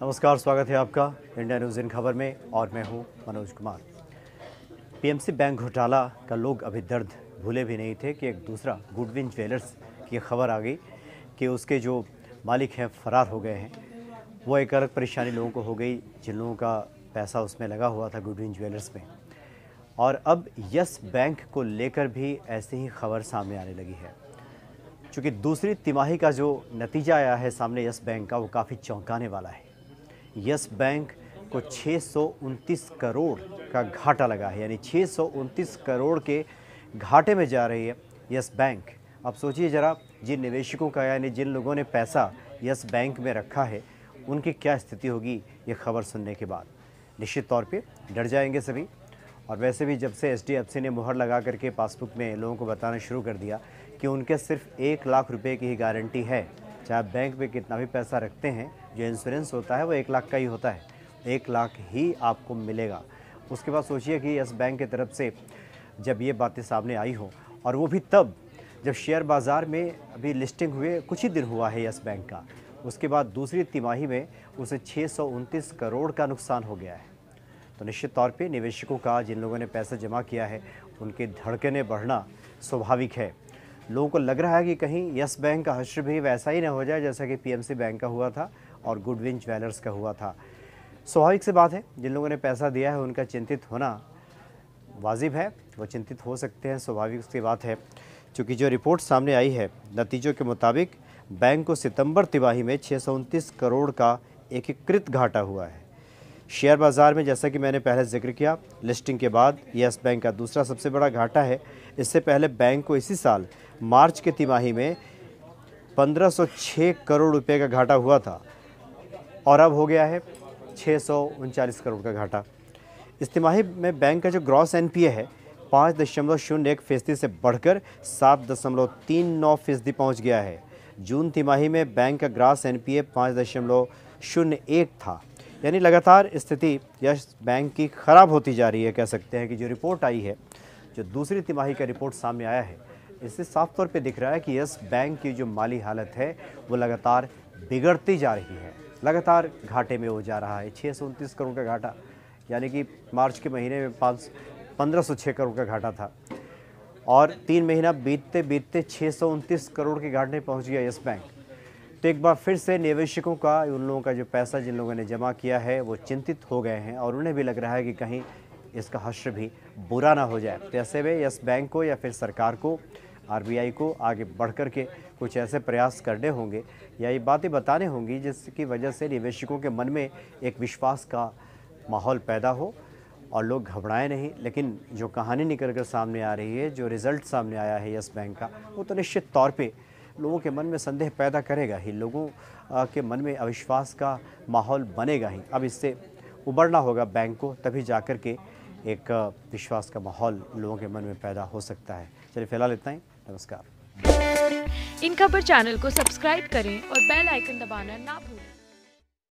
नमस्कार स्वागत है आपका इंडिया न्यूज़ इन खबर में और मैं हूं मनोज कुमार पीएमसी बैंक घोटाला का लोग अभी दर्द भूले भी नहीं थे कि एक दूसरा गुडविन ज्वेलर्स की खबर आ गई कि उसके जो मालिक हैं फरार हो गए हैं वो एक अलग परेशानी लोगों को हो गई जिन लोगों का पैसा उसमें लगा हुआ था गुडविन ज्वेलर्स में और अब यस बैंक को लेकर भी ऐसी ही खबर सामने आने लगी है चूँकि दूसरी तिमाही का जो नतीजा आया है सामने यस बैंक का वो काफ़ी चौंकाने वाला है यस बैंक को छः करोड़ का घाटा लगा है यानी छः करोड़ के घाटे में जा रही है यस बैंक अब सोचिए ज़रा जिन निवेशकों का यानी जिन लोगों ने पैसा यस बैंक में रखा है उनकी क्या स्थिति होगी ये खबर सुनने के बाद निश्चित तौर पे डर जाएंगे सभी और वैसे भी जब से एच ने मुहर लगा करके पासबुक में लोगों को बताना शुरू कर दिया कि उनके सिर्फ एक लाख रुपए की ही गारंटी है चाहे आप बैंक में कितना भी पैसा रखते हैं जो इंश्योरेंस होता है वो एक लाख का ही होता है एक लाख ही आपको मिलेगा उसके बाद सोचिए कि यस बैंक की तरफ से जब ये बातें सामने आई हो और वो भी तब जब शेयर बाज़ार में अभी लिस्टिंग हुए कुछ ही दिन हुआ है यस बैंक का उसके बाद दूसरी तिमाही में उसे छः करोड़ का नुकसान हो गया है तो निश्चित तौर पे निवेशकों का जिन लोगों ने पैसा जमा किया है उनके धड़कने बढ़ना स्वाभाविक है लोगों को लग रहा है कि कहीं यस बैंक का हश्र भी वैसा ही ना हो जाए जैसा कि पीएमसी बैंक का हुआ था और गुडविन ज्वेलर्स का हुआ था स्वाभाविक से बात है जिन लोगों ने पैसा दिया है उनका चिंतित होना वाजिब है वो चिंतित हो सकते हैं स्वाभाविक सी बात है चूँकि जो रिपोर्ट सामने आई है नतीजों के मुताबिक बैंक को सितंबर तिमाही में छः करोड़ का एकीकृत घाटा हुआ है शेयर बाज़ार में जैसा कि मैंने पहले जिक्र किया लिस्टिंग के बाद यस बैंक का दूसरा सबसे बड़ा घाटा है इससे पहले बैंक को इसी साल मार्च के तिमाही में 1506 करोड़ रुपए का घाटा हुआ था और अब हो गया है छः करोड़ का घाटा इस तिमाही में बैंक का जो ग्रॉस एन है पाँच दशमलव शून्य एक फीसदी से बढ़कर सात दशमलव तीन नौ फीसदी पहुँच गया है जून तिमाही में बैंक का ग्रास एन पी ए पाँच दशमलव शून्य एक था यानी लगातार स्थिति यश बैंक की ख़राब होती जा रही है कह सकते हैं कि जो रिपोर्ट आई है जो दूसरी तिमाही का रिपोर्ट सामने आया है इससे साफ तौर पर दिख रहा है कि यस बैंक की जो माली हालत है वो लगातार बिगड़ती जा रही है लगातार घाटे में हो जा रहा है छः सौ उनतीस करोड़ का घाटा यानी कि मार्च के महीने में पाँच पंद्रह सौ छः करोड़ का घाटा था और तीन महीना बीतते बीतते छः सौ उनतीस करोड़ के घाटे पहुँच गया यस बैंक तो एक बार फिर से निवेशकों का उन लोगों का जो पैसा जिन लोगों ने जमा किया है वो चिंतित हो गए हैं और उन्हें भी लग रहा है कि कहीं इसका हश्र भी बुरा ना हो जाए तो ऐसे में यस बैंक को या फिर सरकार को आरबीआई को आगे बढ़ कर के कुछ ऐसे प्रयास करने होंगे या ये बातें बताने होंगी जिसकी वजह से निवेशकों के मन में एक विश्वास का माहौल पैदा हो और लोग घबराएं नहीं लेकिन जो कहानी निकल कर सामने आ रही है जो रिज़ल्ट सामने आया है यस बैंक का वो तो निश्चित तौर पर लोगों के मन में संदेह पैदा करेगा ही लोगों के मन में अविश्वास का माहौल बनेगा ही अब इससे उबरना होगा बैंक को तभी जा के एक विश्वास का माहौल लोगों के मन में पैदा हो सकता है चलिए फिलहाल इतना ही नमस्कार इन खबर चैनल को सब्सक्राइब करें और बेल आइकन दबाना ना भूलें